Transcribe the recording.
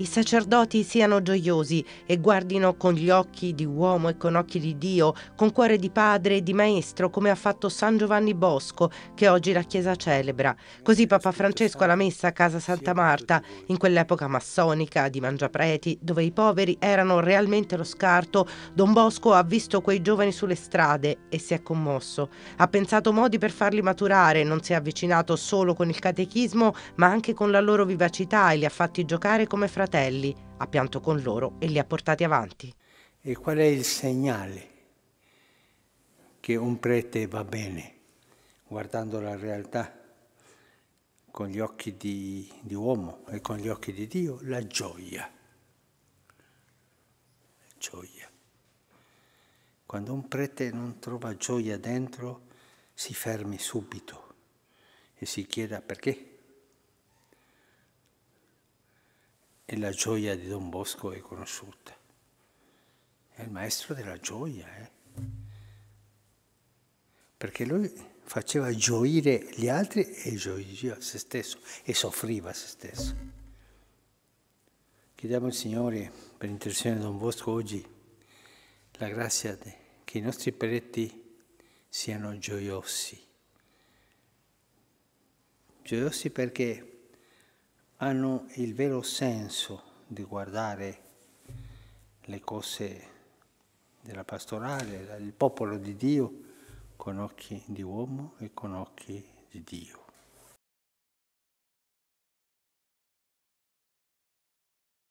i sacerdoti siano gioiosi e guardino con gli occhi di uomo e con occhi di Dio, con cuore di padre e di maestro, come ha fatto San Giovanni Bosco, che oggi la Chiesa celebra. Così Papa Francesco alla messa a casa Santa Marta, in quell'epoca massonica di mangiapreti, dove i poveri erano realmente lo scarto, Don Bosco ha visto quei giovani sulle strade e si è commosso. Ha pensato modi per farli maturare, non si è avvicinato solo con il catechismo, ma anche con la loro vivacità e li ha fatti giocare come fratelli fratelli, ha pianto con loro e li ha portati avanti. E qual è il segnale che un prete va bene, guardando la realtà con gli occhi di, di uomo e con gli occhi di Dio? La gioia. gioia. Quando un prete non trova gioia dentro, si fermi subito e si chieda perché e la gioia di Don Bosco è conosciuta. È il maestro della gioia, eh? perché lui faceva gioire gli altri e gioiva se stesso e soffriva se stesso. Chiediamo al Signore, per intercessione di Don Bosco, oggi la grazia che i nostri preti siano gioiosi. Gioiosi perché hanno il vero senso di guardare le cose della pastorale, il popolo di Dio, con occhi di uomo e con occhi di Dio.